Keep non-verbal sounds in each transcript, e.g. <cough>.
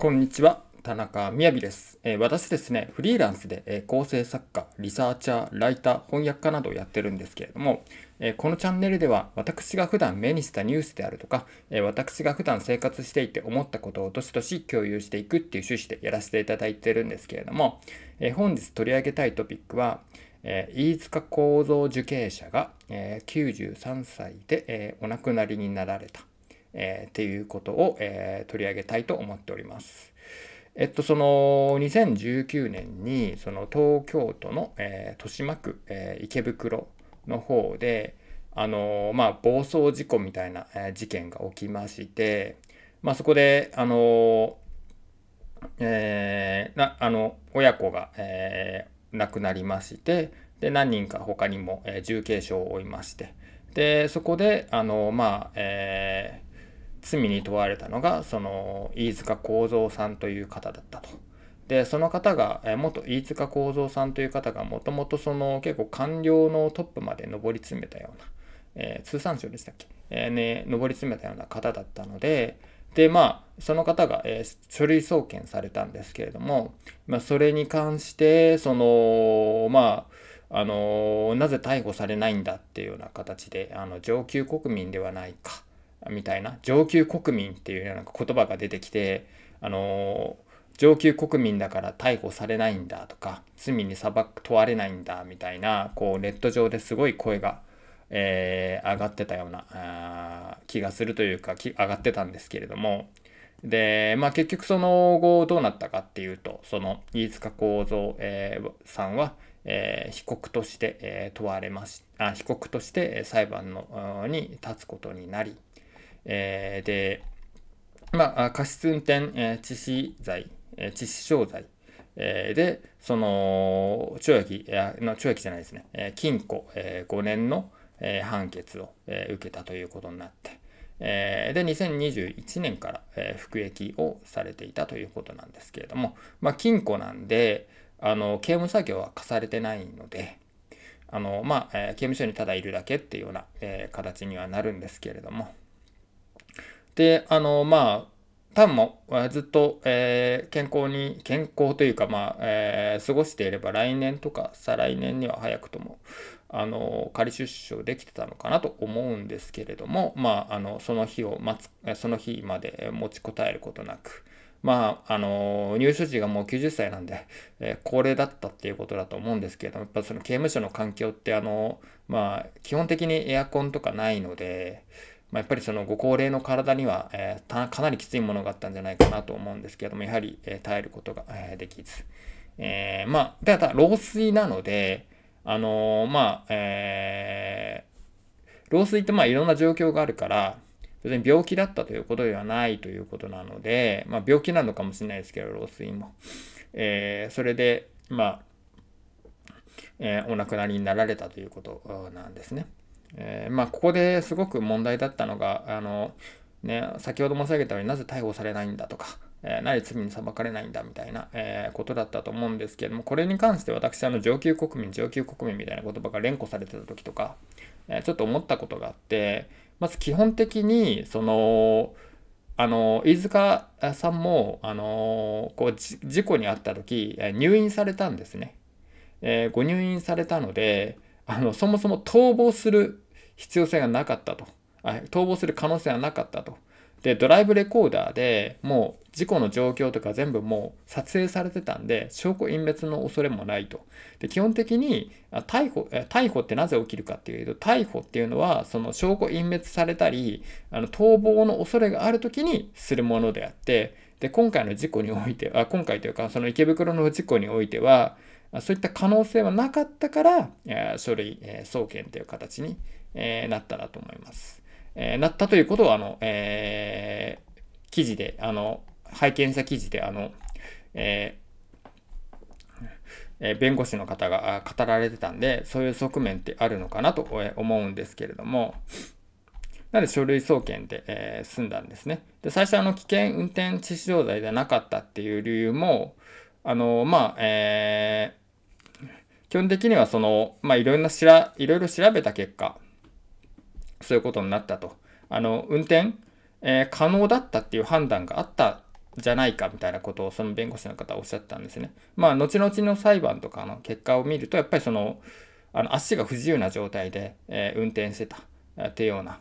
こんにちは。田中みやびです、えー、私ですね、フリーランスで、えー、構成作家、リサーチャー、ライター、翻訳家などをやってるんですけれども、えー、このチャンネルでは私が普段目にしたニュースであるとか、え私が普段生活していて思ったことをどしどし共有していくっていう趣旨でやらせていただいてるんですけれども、え本日取り上げたいトピックは、え飯塚幸造受刑者が、え93歳で、えお亡くなりになられた。えー、っていうことを、えー、取り上げたいと思っております。えっと、その2019年にその東京都の、えー、豊島区、えー、池袋の方で、あのー、まあ、暴走事故みたいな、えー、事件が起きまして、まあ、そこで、あのえー、なあの親子が、えー、亡くなりましてで何人か他にも、えー、重軽傷を負いましてでそこであのまあ、え罪に問われたのがその飯塚幸三さんという方だったと。でその方が元飯塚幸三さんという方がもともとその結構官僚のトップまで上り詰めたような、えー、通産省でしたっけ、えー、ね、上り詰めたような方だったのででまあその方が、えー、書類送検されたんですけれども、まあ、それに関してそのまああのなぜ逮捕されないんだっていうような形であの上級国民ではないかみたいな上級国民っていうような言葉が出てきてあの上級国民だから逮捕されないんだとか罪に裁く問われないんだみたいなこうネット上ですごい声が、えー、上がってたようなあ気がするというか上がってたんですけれどもで、まあ、結局その後どうなったかっていうとその飯塚幸三、えー、さんは、えー、被告として、えー、問われましあ被告として裁判のに立つことになりえー、で、まあ、過失運転、えー、致死罪、えー、致死傷罪、えー、で、その、懲役、えー、懲役じゃないですね、えー、禁錮、えー、5年の、えー、判決を、えー、受けたということになって、えー、で、2021年から、えー、服役をされていたということなんですけれども、まあ、禁錮なんで、あの、刑務作業は課されてないので、あの、まあ、えー、刑務所にただいるだけっていうような、えー、形にはなるんですけれども、で、あの、まあ、タンもずっと、えー、健康に、健康というか、まあ、えー、過ごしていれば来年とか再来年には早くとも、あの、仮出所できてたのかなと思うんですけれども、まあ、あの、その日を待つ、その日まで持ちこたえることなく、まあ、あの、入所時がもう90歳なんで、えー、高齢だったっていうことだと思うんですけれども、やっぱその刑務所の環境って、あの、まあ、基本的にエアコンとかないので、まあ、やっぱりそのご高齢の体には、えー、かなりきついものがあったんじゃないかなと思うんですけれども、やはり、えー、耐えることが、えー、できず。えー、まあ、ただ、老衰なので、あのー、まあ、えー、老衰ってまあいろんな状況があるから、別に病気だったということではないということなので、まあ、病気なのかもしれないですけど、老衰も。えー、それで、まあ、えー、お亡くなりになられたということなんですね。えー、まあ、ここですごく問題だったのが、あの、ね、先ほど申し上げたようになぜ逮捕されないんだとか、えー、なぜ罪に裁かれないんだみたいな、えー、ことだったと思うんですけれども、これに関して私、あの上級国民、上級国民みたいな言葉が連呼されてた時とか、えー、ちょっと思ったことがあって、まず基本的に、その、あの飯塚さんもあのこう事故に遭った時入院されたんですね、えー、ご入院されたので、あのそもそも逃亡する必要性がなかったとあ逃亡する可能性はなかったとでドライブレコーダーでもう事故の状況とか全部もう撮影されてたんで証拠隠滅の恐れもないとで基本的に逮捕逮捕ってなぜ起きるかっていうと逮捕っていうのはその証拠隠滅されたりあの逃亡の恐れがある時にするものであってで今回の事故においては今回というかその池袋の事故においてはそういった可能性はなかったから、え書類、え送検という形に、えなったなと思います。えなったということは、あの、えー、記事で、あの、拝見した記事で、あの、えー、弁護士の方が語られてたんで、そういう側面ってあるのかなと思うんですけれども、なので書類送検で、えー、済んだんですね。で、最初あの危険運転致死傷罪ではなかったっていう理由も、あの、まあ、えー、基本的にはその、まあ、いろんなしら、いろいろ調べた結果、そういうことになったと。あの、運転、えー、可能だったっていう判断があったじゃないかみたいなことをその弁護士の方はおっしゃったんですね。まあ、後々の裁判とかの結果を見ると、やっぱりその、あの足が不自由な状態で、えー、運転してたっていうような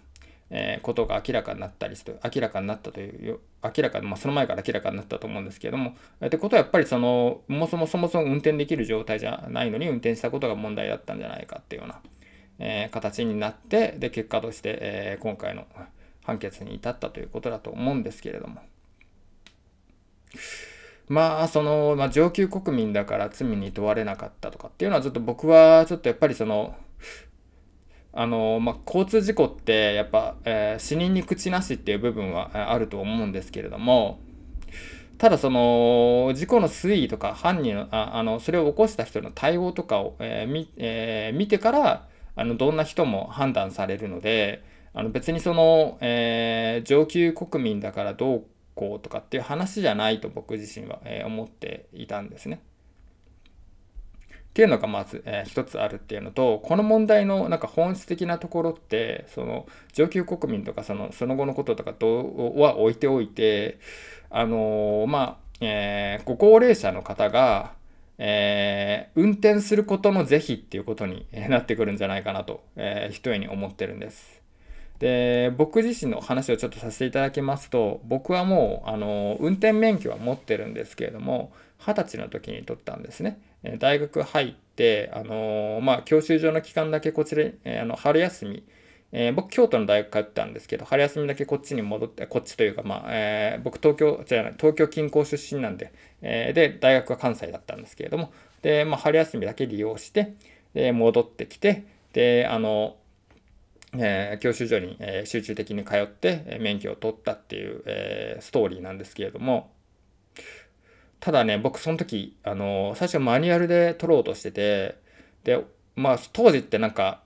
えー、ことが明らかになったりする明らかになったという、明らか、まあ、その前から明らかになったと思うんですけれども、ってことはやっぱりその、もそもそもそも運転できる状態じゃないのに運転したことが問題だったんじゃないかっていうような、えー、形になって、で、結果として、えー、今回の判決に至ったということだと思うんですけれども。まあ、その、まあ、上級国民だから罪に問われなかったとかっていうのは、ちょっと僕は、ちょっとやっぱりその、あのまあ、交通事故ってやっぱ、えー、死人に口なしっていう部分はあると思うんですけれどもただその事故の推移とか犯人のああのそれを起こした人の対応とかを、えーみえー、見てからあのどんな人も判断されるのであの別にその、えー、上級国民だからどうこうとかっていう話じゃないと僕自身は、え思っていたんですね。っていうのがまず、えー、一つあるっていうのと、この問題のなんか本質的なところって、その上級国民とかそのその後のこととかとは置いておいて、あのー、まあ、えー、ご高齢者の方が、えー、運転することの是非っていうことになってくるんじゃないかなと、えー、一重に思ってるんです。で僕自身の話をちょっとさせていただきますと僕はもうあの運転免許は持ってるんですけれども20歳の時に撮ったんですね。大学入って、あのー、まあ、教習所の期間だけこちら、えー、あの春休み、えー、僕、京都の大学通ったんですけど、春休みだけこっちに戻って、こっちというか、まあ、えー、僕、東京、じゃない、東京近郊出身なんで、えー、で、大学は関西だったんですけれども、で、まあ、春休みだけ利用して、で、戻ってきて、で、あの、えー、教習所に、えー、集中的に通って、えー、免許を取ったっていう、えー、ストーリーなんですけれども、ただね、僕その時、あの、最初マニュアルで撮ろうとしてて、で、まあ当時ってなんか、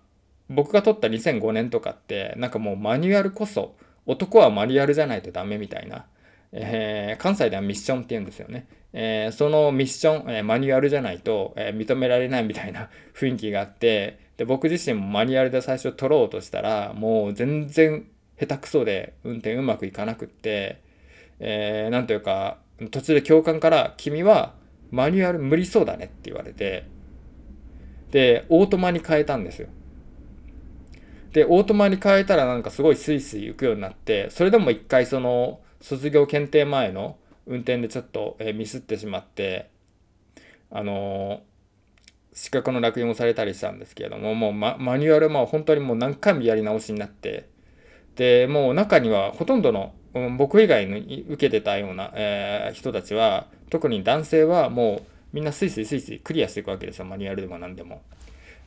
僕が撮った2005年とかって、なんかもうマニュアルこそ、男はマニュアルじゃないとダメみたいな、えー、関西ではミッションって言うんですよね。えー、そのミッション、えー、マニュアルじゃないと、え認められないみたいな <laughs> 雰囲気があって、で、僕自身もマニュアルで最初撮ろうとしたら、もう全然下手くそで運転うまくいかなくって、えー、なんというか、途中で教官から「君はマニュアル無理そうだね」って言われてでオートマに変えたんですよでオートマに変えたらなんかすごいスイスイ行くようになってそれでも一回その卒業検定前の運転でちょっとミスってしまってあの資格の落印をされたりしたんですけれどももう、ま、マニュアルまあ本当にもう何回もやり直しになってでもう中にはほとんどの僕以外の受けてたような、えー、人たちは、特に男性はもうみんなスイスイスイスイクリアしていくわけですよ。マニュアルでも何でも。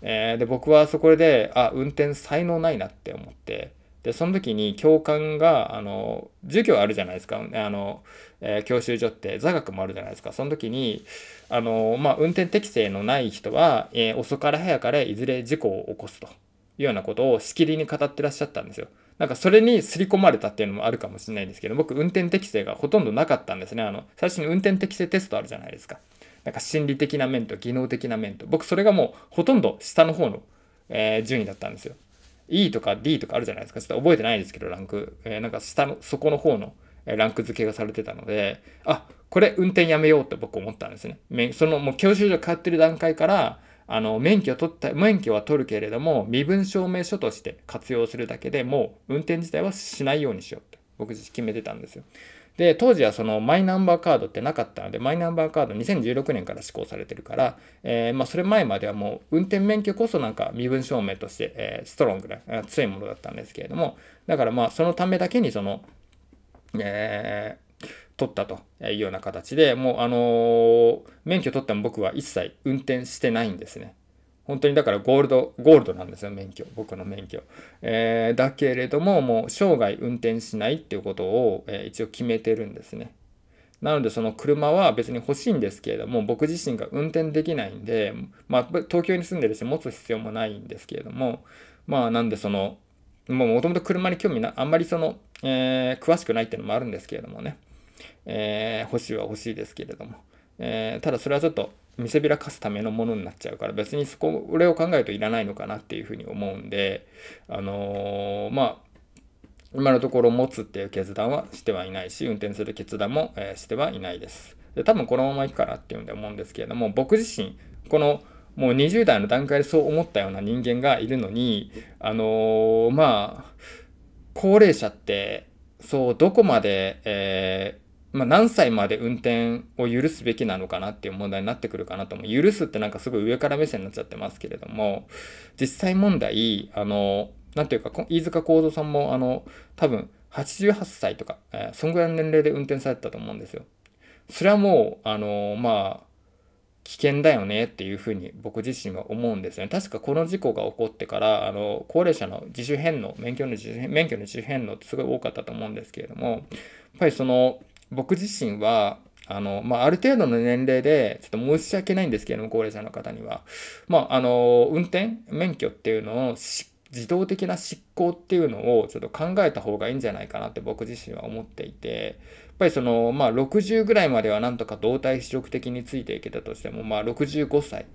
えー、で、僕はそこで、あ、運転才能ないなって思って、で、その時に教官が、あの、授業あるじゃないですか。あの、えー、教習所って座学もあるじゃないですか。その時に、あの、まあ、運転適性のない人は、え遅から早かれいずれ事故を起こすというようなことをしきりに語ってらっしゃったんですよ。なんかそれに刷り込まれたっていうのもあるかもしれないですけど、僕運転適性がほとんどなかったんですね。あの、最初に運転適性テストあるじゃないですか。なんか心理的な面と技能的な面と、僕それがもうほとんど下の方の、えー、順位だったんですよ。E とか D とかあるじゃないですか。ちょっと覚えてないですけど、ランク。えー、なんか下の、底の方の、えランク付けがされてたので、あ、これ運転やめようって僕思ったんですね。そのもう教習所通ってる段階から、あの免許取った免許は取るけれども身分証明書として活用するだけでもう運転自体はしないようにしようって僕自身決めてたんですよで当時はそのマイナンバーカードってなかったのでマイナンバーカード2016年から施行されてるから、えー、まあ、それ前まではもう運転免許こそなんか身分証明として、えー、ストロングな強いものだったんですけれどもだからまあそのためだけにそのえー取ったというような形で、もうあのー、免許取っても僕は一切運転してないんですね。本当にだからゴールド、ゴールドなんですよ、免許。僕の免許。えー、だけれども、もう生涯運転しないっていうことを、えー、一応決めてるんですね。なので、その車は別に欲しいんですけれども、僕自身が運転できないんで、まあ、東京に住んでるし、持つ必要もないんですけれども、まあ、なんでその、もともと車に興味な、あんまりその、えー、詳しくないっていうのもあるんですけれどもね。えー、欲しいは欲しいですけれども、えー、ただそれはちょっと見せびらかすためのものになっちゃうから別にそこ俺を考えるといらないのかなっていうふうに思うんであのー、まあ今のところ持つっていう決断はしてはいないし運転する決断も、えー、してはいないですで多分このままいくかなっていうんで思うんですけれども僕自身このもう20代の段階でそう思ったような人間がいるのにあのー、まあ高齢者ってそうどこまで、えー、まあ、何歳まで運転を許すべきなのかなっていう問題になってくるかなと思う。許すってなんかすごい上から目線になっちゃってますけれども、実際問題、あの、なんていうか、飯塚幸三さんも、あの、多分、88歳とか、えー、そんぐらいの年齢で運転されてたと思うんですよ。それはもう、あの、まあ、危険だよねっていうふうに僕自身は思うんですよね。確かこの事故が起こってから、あの、高齢者の自主返納、免許の自主免許の自主返納ってすごい多かったと思うんですけれども、やっぱりその、僕自身は、あの、まあ、ある程度の年齢で、ちょっと申し訳ないんですけども、高齢者の方には、まあ、あの、運転、免許っていうのを自動的な執行っていうのをちょっと考えた方がいいんじゃないかなって僕自身は思っていて、やっぱりその、まあ、60ぐらいまではなんとか動体視力的についていけたとしても、まあ、65歳、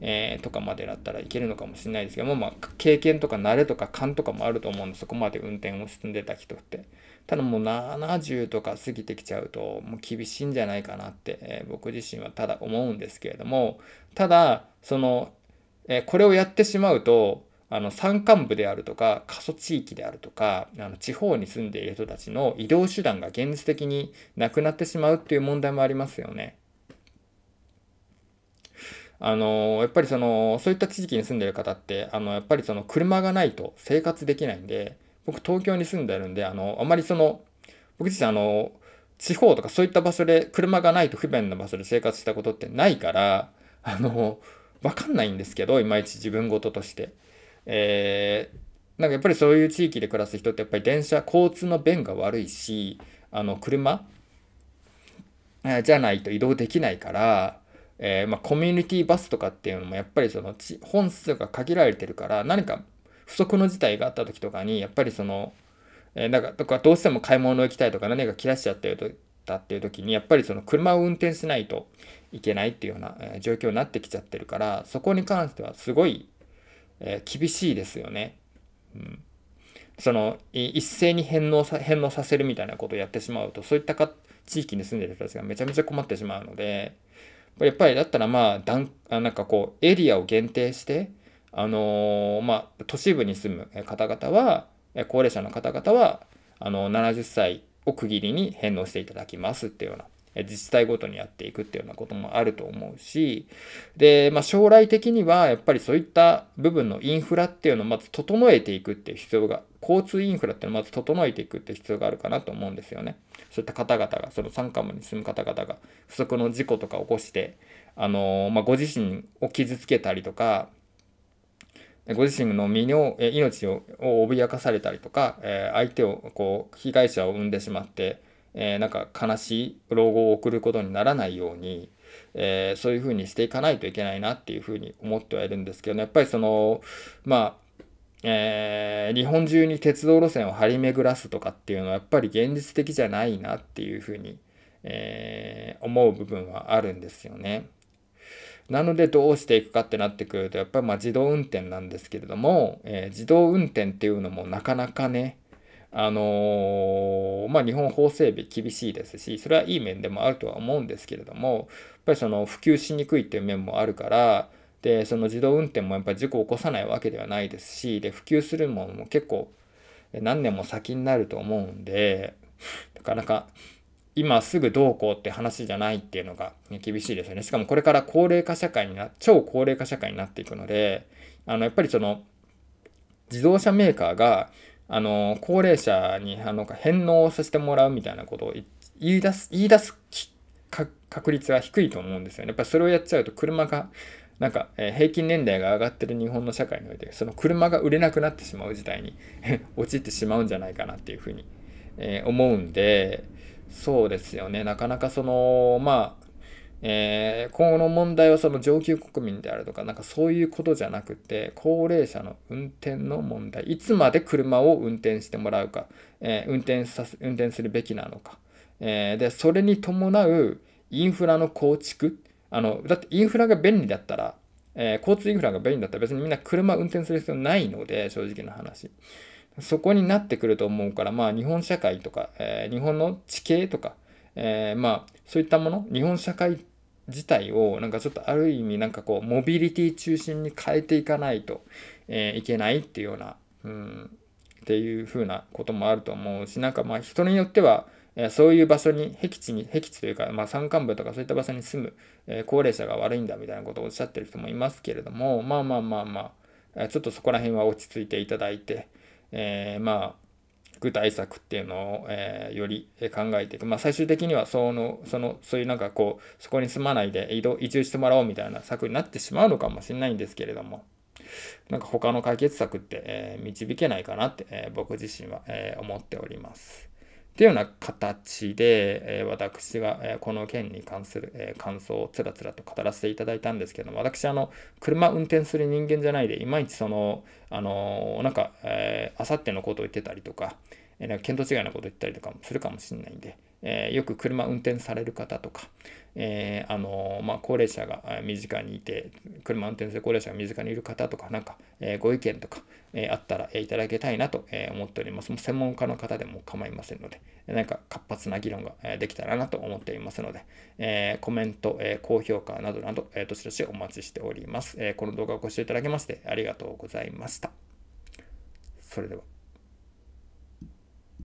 えー、とかまでだったらいけるのかもしれないですけども、まあ、経験とか慣れとか勘とかもあると思うんで、そこまで運転を進んでた人って。ただもう70とか過ぎてきちゃうともう厳しいんじゃないかなって、え僕自身はただ思うんですけれどもただその、えこれをやってしまうとあの山間部であるとか過疎地域であるとかあの地方に住んでいる人たちの移動手段が現実的になくなってしまうっていう問題もありますよね。あのやっぱりそのそういった地域に住んでる方ってあのやっぱりその車がないと生活できないんで僕東京に住んでるんで、あの、あまりその、僕自身あの、地方とかそういった場所で車がないと不便な場所で生活したことってないから、あの、わかんないんですけど、いまいち自分事として。えー、なんかやっぱりそういう地域で暮らす人ってやっぱり電車、交通の便が悪いし、あの、車じゃないと移動できないから、えー、まあ、コミュニティバスとかっていうのもやっぱりその本数が限られてるから何か不測の事態があった時とかに、やっぱりその、えー、なんか、とかどうしても買い物行きたいとか何か切らしちゃってるたっていう時に、やっぱりその車を運転しないといけないっていうような、え状況になってきちゃってるから、そこに関してはすごい、えー、厳しいですよね。うん。その、一斉に返納さ、返納させるみたいなことをやってしまうと、そういったか地域に住んでる人たちがめちゃめちゃ困ってしまうので、やっぱりだったらまあ、だんあなんかこう、エリアを限定して、あのー、まあ、都市部に住む方々は、高齢者の方々は、あのー、70歳を区切りに返納していただきますっていうような、自治体ごとにやっていくっていうようなこともあると思うし、で、まあ、将来的にはやっぱりそういった部分のインフラっていうのをまず整えていくっていう必要が、交通インフラっていうのをまず整えていくって必要があるかなと思うんですよね。そういった方々が、その参加部に住む方々が不測の事故とか起こして、あのー、まあ、ご自身を傷つけたりとか、ご自身の身の命を脅かされたりとか、え相手をこう被害者を生んでしまって、えなんか悲しい老後を送ることにならないように、えそういうふうにしていかないといけないなっていうふうに思ってはいるんですけど、ね、やっぱりそのまあえー、日本中に鉄道路線を張り巡らすとかっていうのはやっぱり現実的じゃないなっていうふうに、えー、思う部分はあるんですよね。なのでどうしていくかってなってくるとやっぱりま自動運転なんですけれども、えー、自動運転っていうのもなかなかねあのー、まあ、日本法整備厳しいですしそれはいい面でもあるとは思うんですけれどもやっぱりその普及しにくいっていう面もあるからでその自動運転もやっぱり事故を起こさないわけではないですしで普及するものも結構何年も先になると思うんでなかなか今すぐどうこうって話じゃないっていうのが、ね、厳しいですよね。しかもこれから高齢化社会にな、超高齢化社会になっていくので、あの、やっぱりその、自動車メーカーが、あの、高齢者に、あの、返納させてもらうみたいなことを言い出す、言い出す確率は低いと思うんですよね。やっぱりそれをやっちゃうと車が、なんか、え平均年齢が上がってる日本の社会において、その車が売れなくなってしまう事態に陥 <laughs> ってしまうんじゃないかなっていうふうに、えー、思うんで、そうですよね。なかなかその、まあ、えー、この問題はその上級国民であるとか、なんかそういうことじゃなくて、高齢者の運転の問題、いつまで車を運転してもらうか、えー、運転さす運転するべきなのか、えー、で、それに伴うインフラの構築、あのだってインフラが便利だったら、え交通インフラが便利だったら別にみんな車運転する必要ないので、正直な話。そこになってくると思うから、まあ、日本社会とか、えー、日本の地形とか、えー、まあ、そういったもの、日本社会自体を、なんかちょっとある意味、なんかこう、モビリティ中心に変えていかないと、えー、いけないっていうような、うん、っていう風なこともあると思うし、なんかまあ、人によっては、えそういう場所に、僻地に、僻地というか、まあ、山間部とかそういった場所に住む、え高齢者が悪いんだみたいなことをおっしゃってる人もいますけれども、まあまあまあまあ、ちょっとそこら辺は落ち着いていただいて、えー、まあ具体策っていうのを、えー、より考えていく、まあ、最終的にはそのそのそういうなんかこうそこに住まないで移動移住してもらおうみたいな策になってしまうのかもしれないんですけれどもなんか他の解決策って、えー、導けないかなって、えー、僕自身は、え思っております。っていうような形で、え私が、えこの件に関する、え感想をつらつらと語らせていただいたんですけども、私、あの、車運転する人間じゃないで、いまいちその、あのなんか、えあさってのことを言ってたりとか、えー、見当違いなこと言ったりとかもするかもしれないんで、えー、よく車運転される方とか、えー、あのまあ、高齢者が身近にいて車運転する高齢者が身近にいる方とかなんか、えー、ご意見とか、えあったら、えいただきたいなと、え思っておりますもう専門家の方でも構いませんのでなんか活発な議論が、えできたらなと思っていますので、えコメント、え高評価などなど、えどしどしお待ちしております、えこの動画をご視聴いただきましてありがとうございましたそれでは